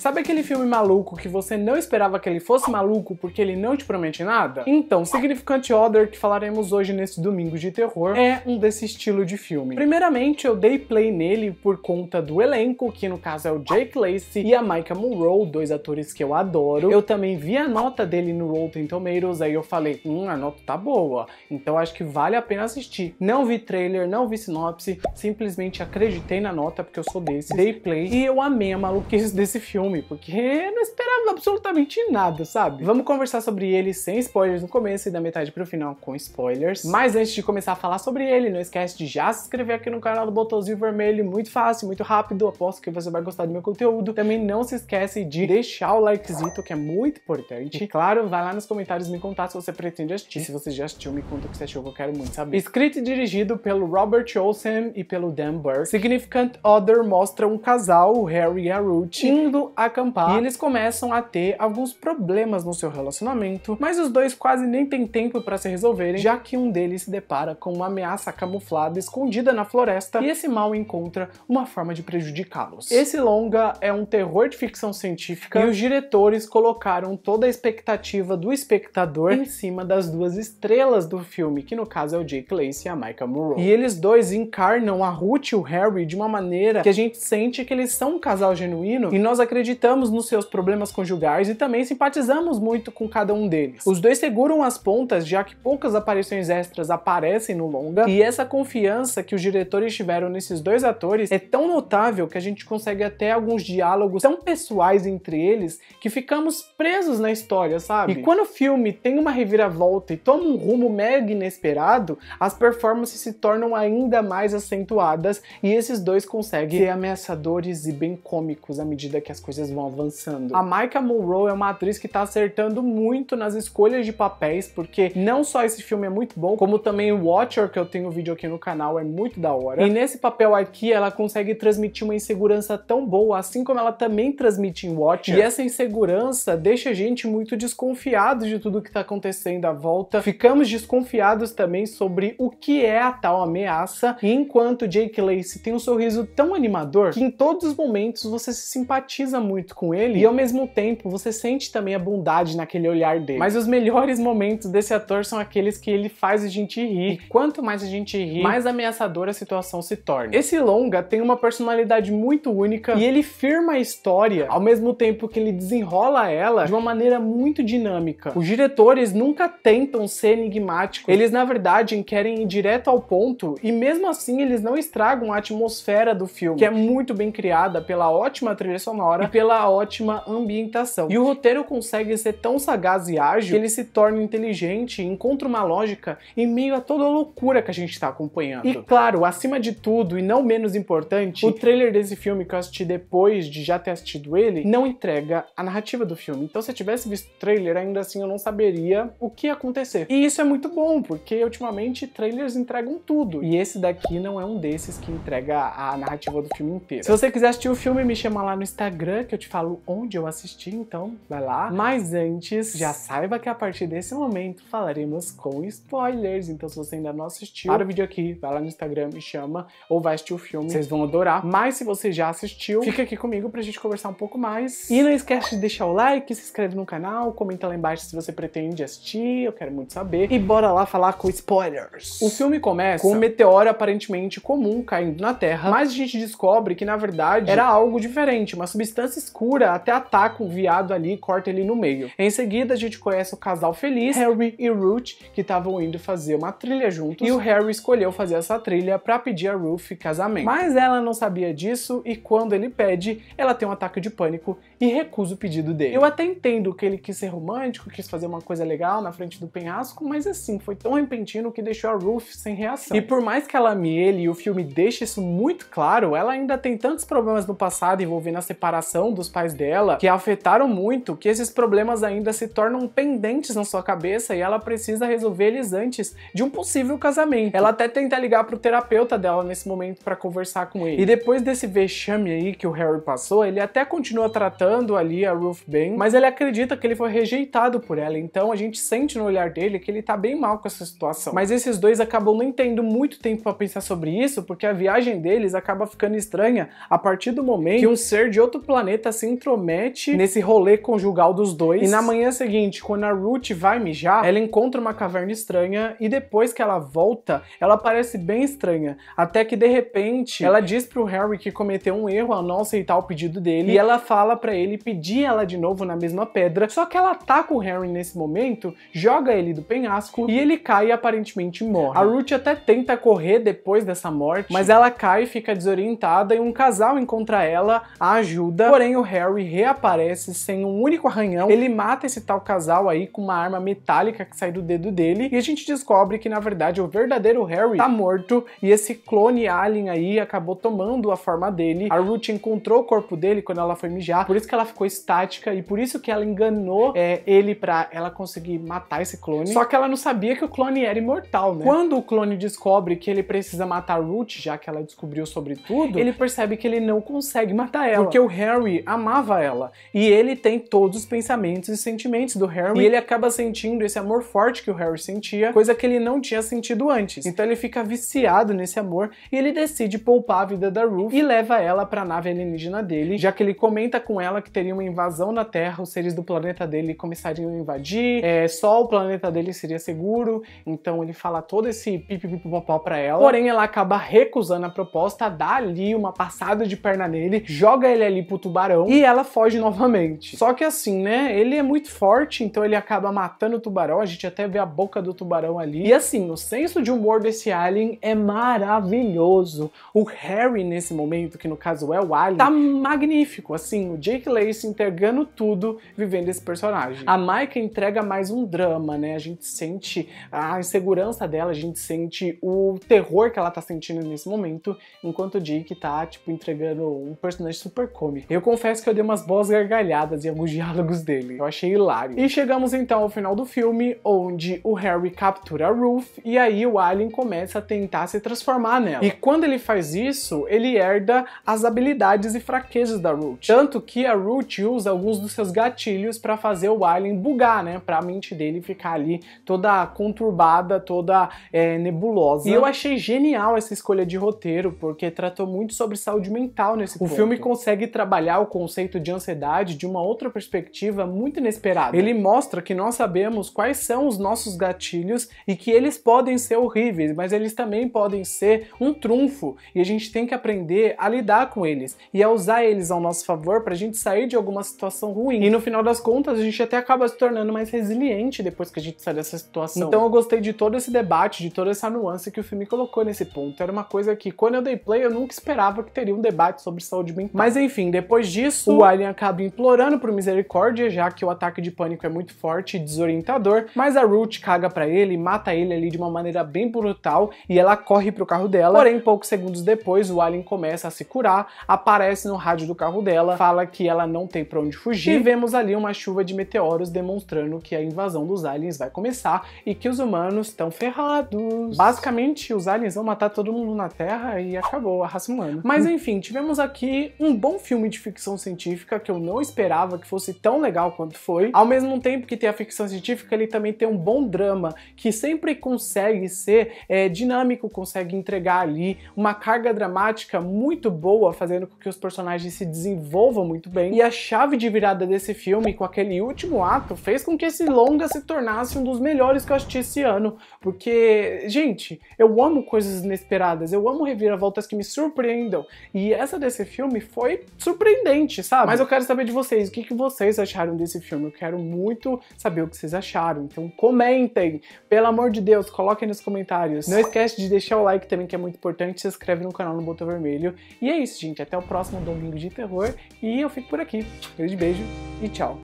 Sabe aquele filme maluco que você não esperava que ele fosse maluco porque ele não te promete nada? Então, Significant Other, que falaremos hoje nesse domingo de terror, é um desse estilo de filme. Primeiramente, eu dei play nele por conta do elenco, que no caso é o Jake Lacey e a Micah Monroe, dois atores que eu adoro. Eu também vi a nota dele no Rotten Tomatoes, aí eu falei, hum, a nota tá boa, então acho que vale a pena assistir. Não vi trailer, não vi sinopse, simplesmente acreditei na nota, porque eu sou desse, dei play, e eu amei a maluquice desse filme, filme, porque eu não esperava absolutamente nada, sabe? Vamos conversar sobre ele sem spoilers no começo e da metade pro final com spoilers. Mas antes de começar a falar sobre ele, não esquece de já se inscrever aqui no canal do Botãozinho Vermelho, muito fácil, muito rápido, aposto que você vai gostar do meu conteúdo. Também não se esquece de deixar o likezito, que é muito importante. E claro, vai lá nos comentários me contar se você pretende assistir. E se você já assistiu, me conta o que você achou, que eu quero muito saber. Escrito e dirigido pelo Robert Olsen e pelo Dan Burke, Significant Other mostra um casal, o Harry e a Ruth, indo a acampar e eles começam a ter alguns problemas no seu relacionamento, mas os dois quase nem têm tempo para se resolverem, já que um deles se depara com uma ameaça camuflada escondida na floresta e esse mal encontra uma forma de prejudicá-los. Esse longa é um terror de ficção científica e os diretores colocaram toda a expectativa do espectador em cima das duas estrelas do filme, que no caso é o Jake Lacey e a Micah Monroe. E eles dois encarnam a Ruth e o Harry de uma maneira que a gente sente que eles são um casal genuíno e nós acreditamos acreditamos nos seus problemas conjugais e também simpatizamos muito com cada um deles. Os dois seguram as pontas, já que poucas aparições extras aparecem no longa, e essa confiança que os diretores tiveram nesses dois atores é tão notável que a gente consegue até alguns diálogos tão pessoais entre eles que ficamos presos na história, sabe? E quando o filme tem uma reviravolta e toma um rumo mega inesperado, as performances se tornam ainda mais acentuadas e esses dois conseguem ser ameaçadores e bem cômicos à medida que as coisas coisas vão avançando. A Micah Monroe é uma atriz que tá acertando muito nas escolhas de papéis, porque não só esse filme é muito bom, como também o Watcher, que eu tenho vídeo aqui no canal, é muito da hora. E nesse papel aqui, ela consegue transmitir uma insegurança tão boa, assim como ela também transmite em Watcher. E essa insegurança deixa a gente muito desconfiado de tudo que tá acontecendo à volta. Ficamos desconfiados também sobre o que é a tal ameaça, e enquanto Jake Lacey tem um sorriso tão animador que em todos os momentos você se simpatiza muito muito com ele e ao mesmo tempo você sente também a bondade naquele olhar dele. Mas os melhores momentos desse ator são aqueles que ele faz a gente rir. E quanto mais a gente ri, mais ameaçadora a situação se torna. Esse longa tem uma personalidade muito única e ele firma a história ao mesmo tempo que ele desenrola ela de uma maneira muito dinâmica. Os diretores nunca tentam ser enigmáticos. Eles na verdade querem ir direto ao ponto e mesmo assim eles não estragam a atmosfera do filme, que é muito bem criada pela ótima trilha sonora e pela ótima ambientação. E o roteiro consegue ser tão sagaz e ágil que ele se torna inteligente e encontra uma lógica em meio a toda a loucura que a gente está acompanhando. E claro, acima de tudo e não menos importante, o trailer desse filme que eu assisti depois de já ter assistido ele, não entrega a narrativa do filme. Então se eu tivesse visto o trailer, ainda assim eu não saberia o que ia acontecer. E isso é muito bom, porque ultimamente trailers entregam tudo. E esse daqui não é um desses que entrega a narrativa do filme inteiro. Se você quiser assistir o filme, me chama lá no Instagram, que eu te falo onde eu assisti, então vai lá. Mas antes, já saiba que a partir desse momento falaremos com spoilers. Então, se você ainda não assistiu, para o vídeo aqui, vai lá no Instagram e chama, ou vai assistir o filme, vocês vão adorar. Mas se você já assistiu, fica aqui comigo pra gente conversar um pouco mais. E não esquece de deixar o like, se inscreve no canal, comenta lá embaixo se você pretende assistir, eu quero muito saber. E bora lá falar com spoilers. O filme começa com um meteoro aparentemente comum caindo na Terra, mas a gente descobre que na verdade era algo diferente, uma substância escura até ataca o viado ali e corta ele no meio. Em seguida, a gente conhece o casal feliz, Harry e Ruth, que estavam indo fazer uma trilha juntos, e o Harry escolheu fazer essa trilha para pedir a Ruth casamento. Mas ela não sabia disso e quando ele pede, ela tem um ataque de pânico e recusa o pedido dele. Eu até entendo que ele quis ser romântico, quis fazer uma coisa legal na frente do penhasco, mas assim, foi tão repentino que deixou a Ruth sem reação. E por mais que ela ame ele e o filme deixe isso muito claro, ela ainda tem tantos problemas no passado envolvendo a separação criação dos pais dela que a afetaram muito, que esses problemas ainda se tornam pendentes na sua cabeça e ela precisa resolver eles antes de um possível casamento. Ela até tenta ligar pro terapeuta dela nesse momento para conversar com ele. E depois desse vexame aí que o Harry passou, ele até continua tratando ali a Ruth bem, mas ele acredita que ele foi rejeitado por ela, então a gente sente no olhar dele que ele tá bem mal com essa situação. Mas esses dois acabam não tendo muito tempo para pensar sobre isso, porque a viagem deles acaba ficando estranha a partir do momento que um ser de outro planeta planeta se intromete nesse rolê conjugal dos dois. E na manhã seguinte, quando a Ruth vai mijar, ela encontra uma caverna estranha e depois que ela volta, ela parece bem estranha. Até que de repente, ela diz pro Harry que cometeu um erro ao não aceitar o pedido dele e ela fala para ele pedir ela de novo na mesma pedra. Só que ela ataca tá o Harry nesse momento, joga ele do penhasco e ele cai e aparentemente morre. A Ruth até tenta correr depois dessa morte, mas ela cai, fica desorientada e um casal encontra ela, a ajuda. Porém, Porém, o Harry reaparece sem um único arranhão. Ele mata esse tal casal aí com uma arma metálica que sai do dedo dele. E a gente descobre que, na verdade, o verdadeiro Harry tá morto e esse clone alien aí acabou tomando a forma dele. A Ruth encontrou o corpo dele quando ela foi mijar, por isso que ela ficou estática e por isso que ela enganou é, ele pra ela conseguir matar esse clone. Só que ela não sabia que o clone era imortal, né? Quando o clone descobre que ele precisa matar a Ruth, já que ela descobriu sobre tudo, ele percebe que ele não consegue matar ela. Porque o Harry Harry amava ela. E ele tem todos os pensamentos e sentimentos do Harry. E ele acaba sentindo esse amor forte que o Harry sentia, coisa que ele não tinha sentido antes. Então ele fica viciado nesse amor e ele decide poupar a vida da Ruth e leva ela pra nave alienígena dele, já que ele comenta com ela que teria uma invasão na Terra, os seres do planeta dele começariam a invadir, é, só o planeta dele seria seguro. Então ele fala todo esse pipipipopó pra ela. Porém, ela acaba recusando a proposta, dá ali uma passada de perna nele, joga ele ali pro tubarão tubarão e ela foge novamente. Só que assim, né? Ele é muito forte, então ele acaba matando o tubarão. A gente até vê a boca do tubarão ali. E assim, o senso de humor desse alien é maravilhoso. O Harry, nesse momento, que no caso é o alien, tá, tá magnífico. Assim, o Jake Lacy entregando tudo vivendo esse personagem. A Maika entrega mais um drama, né? A gente sente a insegurança dela, a gente sente o terror que ela tá sentindo nesse momento, enquanto o Jake tá, tipo, entregando um personagem super cômico. Eu confesso que eu dei umas boas gargalhadas em alguns diálogos dele. Eu achei hilário. E chegamos então ao final do filme, onde o Harry captura a Ruth e aí o Alien começa a tentar se transformar nela. E quando ele faz isso, ele herda as habilidades e fraquezas da Ruth. Tanto que a Ruth usa alguns dos seus gatilhos para fazer o Alien bugar, né? Pra mente dele ficar ali toda conturbada, toda é, nebulosa. E eu achei genial essa escolha de roteiro, porque tratou muito sobre saúde mental nesse o ponto. O filme consegue trabalhar o conceito de ansiedade de uma outra perspectiva muito inesperada. Ele mostra que nós sabemos quais são os nossos gatilhos e que eles podem ser horríveis, mas eles também podem ser um trunfo e a gente tem que aprender a lidar com eles e a usar eles ao nosso favor para a gente sair de alguma situação ruim. E no final das contas, a gente até acaba se tornando mais resiliente depois que a gente sai dessa situação. Então eu gostei de todo esse debate, de toda essa nuance que o filme colocou nesse ponto. Era uma coisa que quando eu dei play eu nunca esperava que teria um debate sobre saúde mental. Mas enfim, depois disso, o Alien acaba implorando por misericórdia, já que o ataque de pânico é muito forte e desorientador, mas a Root caga para ele, mata ele ali de uma maneira bem brutal e ela corre pro carro dela. Porém, poucos segundos depois, o Alien começa a se curar, aparece no rádio do carro dela, fala que ela não tem pra onde fugir, e vemos ali uma chuva de meteoros demonstrando que a invasão dos aliens vai começar e que os humanos estão ferrados. Basicamente, os aliens vão matar todo mundo na Terra e acabou a raça humana. Mas enfim, tivemos aqui um bom filme de ficção científica que eu não esperava que fosse tão legal quanto foi. Ao mesmo tempo que tem a ficção científica, ele também tem um bom drama que sempre consegue ser é, dinâmico, consegue entregar ali uma carga dramática muito boa, fazendo com que os personagens se desenvolvam muito bem. E a chave de virada desse filme, com aquele último ato, fez com que esse longa se tornasse um dos melhores que eu assisti esse ano. Porque, gente, eu amo coisas inesperadas, eu amo reviravoltas que me surpreendam. E essa desse filme foi surpreendente sabe? Mas eu quero saber de vocês, o que, que vocês acharam desse filme? Eu quero muito saber o que vocês acharam. Então comentem, pelo amor de Deus, coloquem nos comentários. Não esquece de deixar o like também, que é muito importante. Se inscreve no canal no Botão Vermelho. E é isso, gente. Até o próximo Domingo de Terror. E eu fico por aqui. Grande beijo e tchau.